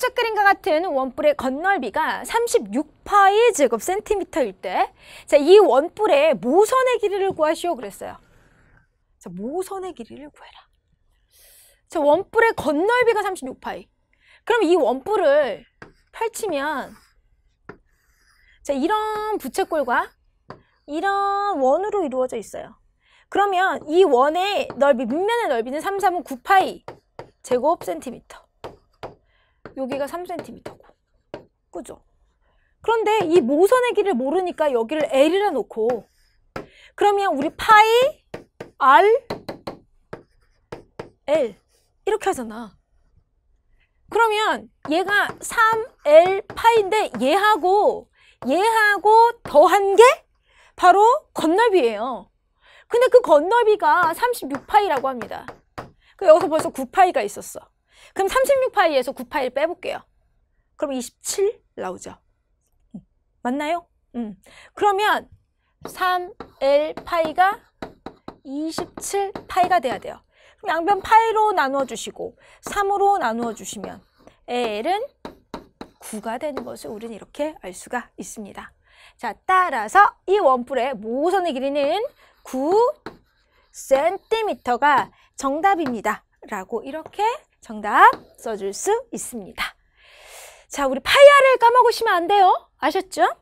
깜짝 그림과 같은 원뿔의 겉넓이가 36파이 제곱 센티미터일 때, 자, 이 원뿔의 모선의 길이를 구하시오 그랬어요. 자, 모선의 길이를 구해라. 자, 원뿔의 겉넓이가 36파이. 그럼 이 원뿔을 펼치면, 자, 이런 부채꼴과 이런 원으로 이루어져 있어요. 그러면 이 원의 넓이, 밑면의 넓이는 3, 3 9파이 제곱 센티미터. 여기가 3cm고 그죠? 그런데 이 모선의 길을 모르니까 여기를 L이라 놓고 그러면 우리 파이 R L 이렇게 하잖아 그러면 얘가 3L 파인데 얘하고 얘하고 더한 게 바로 건너비예요 근데 그 건너비가 36파이라고 합니다 그 여기서 벌써 9파이가 있었어 그럼 36파이에서 9파이를 빼볼게요. 그럼 27 나오죠. 맞나요? 음. 그러면 3L파이가 27파이가 돼야 돼요. 그럼 양변 파이로 나누어 주시고 3으로 나누어 주시면 L은 9가 되는 것을 우리는 이렇게 알 수가 있습니다. 자, 따라서 이 원뿔의 모선의 길이는 9cm가 정답입니다. 라고 이렇게 정답 써줄 수 있습니다. 자, 우리 파이아를 까먹으시면 안 돼요. 아셨죠?